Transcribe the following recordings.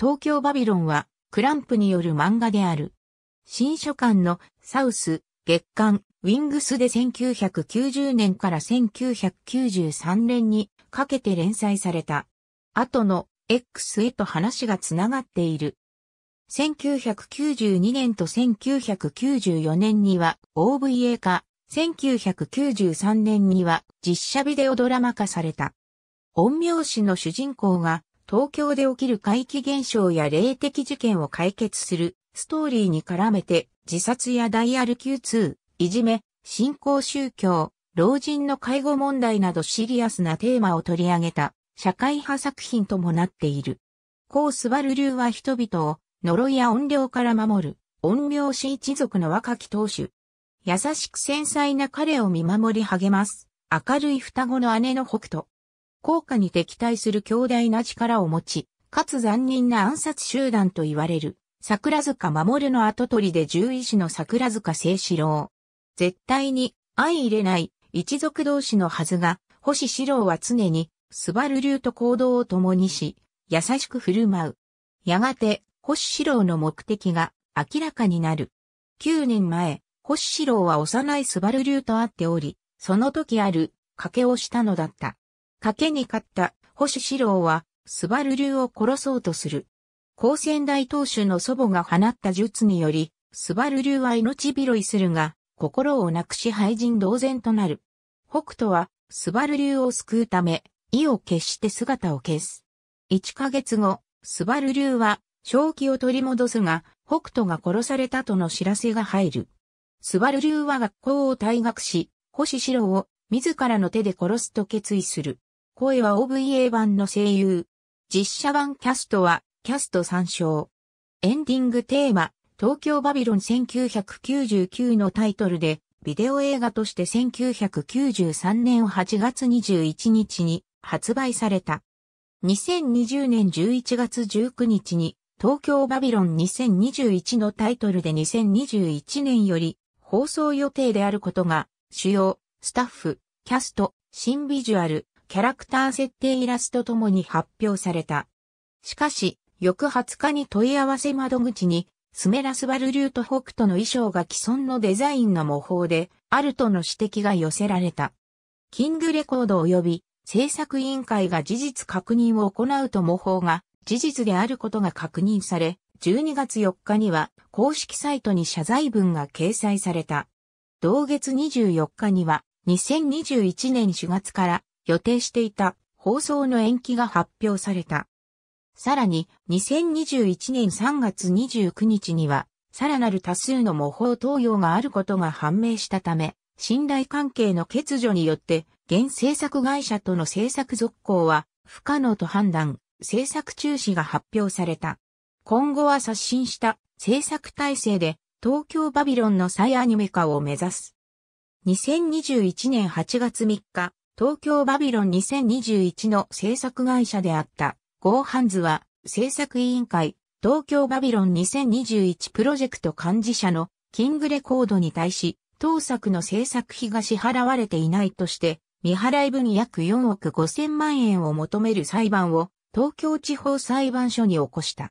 東京バビロンはクランプによる漫画である。新書館のサウス月刊ウィングスで1990年から1993年にかけて連載された。後の X へと話がつながっている。1992年と1994年には OVA 化、1993年には実写ビデオドラマ化された。音苗詩の主人公が東京で起きる怪奇現象や霊的事件を解決するストーリーに絡めて自殺やダイヤル Q2、いじめ、信仰宗教、老人の介護問題などシリアスなテーマを取り上げた社会派作品ともなっている。コースバル流は人々を呪いや怨霊から守る怨霊師一族の若き当主。優しく繊細な彼を見守り励ます明るい双子の姉の北斗。効果に敵対する強大な力を持ち、かつ残忍な暗殺集団と言われる、桜塚守の後取りで獣医師の桜塚清志郎。絶対に相入れない一族同士のはずが、星志郎は常に、スバル流と行動を共にし、優しく振る舞う。やがて、星志郎の目的が明らかになる。9年前、星志郎は幼いスバル流と会っており、その時ある、賭けをしたのだった。賭けに勝った星四郎は、スバル流を殺そうとする。高専大当主の祖母が放った術により、スバル流は命拾いするが、心をなくし廃人同然となる。北斗は、スバル流を救うため、意を決して姿を消す。一ヶ月後、スバル流は、正気を取り戻すが、北斗が殺されたとの知らせが入る。スバル流は学校を退学し、星四郎を自らの手で殺すと決意する。声は OVA 版の声優。実写版キャストは、キャスト参照。エンディングテーマ、東京バビロン1999のタイトルで、ビデオ映画として1993年8月21日に発売された。2020年11月19日に、東京バビロン2021のタイトルで2021年より放送予定であることが、主要、スタッフ、キャスト、新ビジュアル、キャラクター設定イラストともに発表された。しかし、翌20日に問い合わせ窓口に、スメラスバルリュート北斗の衣装が既存のデザインの模倣で、あるとの指摘が寄せられた。キングレコード及び制作委員会が事実確認を行うと模倣が事実であることが確認され、12月4日には公式サイトに謝罪文が掲載された。同月24日には2021年4月から予定していた放送の延期が発表された。さらに、2021年3月29日には、さらなる多数の模倣投与があることが判明したため、信頼関係の欠如によって、現制作会社との制作続行は不可能と判断、制作中止が発表された。今後は刷新した制作体制で東京バビロンの再アニメ化を目指す。2021年8月3日、東京バビロン2021の制作会社であった、ゴーハンズは、制作委員会、東京バビロン2021プロジェクト幹事社のキングレコードに対し、当作の制作費が支払われていないとして、未払い分約4億5千万円を求める裁判を東京地方裁判所に起こした。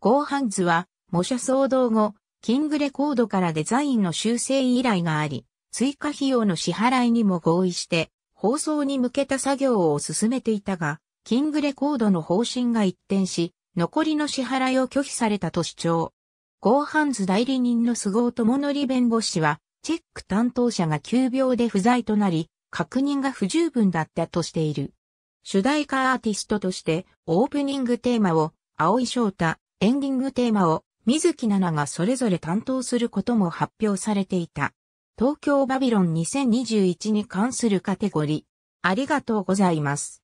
ゴーハンズは、模写騒動後、キングレコードからデザインの修正依頼があり、追加費用の支払いにも合意して、放送に向けた作業を進めていたが、キングレコードの方針が一転し、残りの支払いを拒否されたと主張。ゴーハンズ代理人の菅生智則弁護士は、チェック担当者が急病で不在となり、確認が不十分だったとしている。主題歌アーティストとして、オープニングテーマを、青井翔太、エンディングテーマを、水木奈々がそれぞれ担当することも発表されていた。東京バビロン2021に関するカテゴリー。ありがとうございます。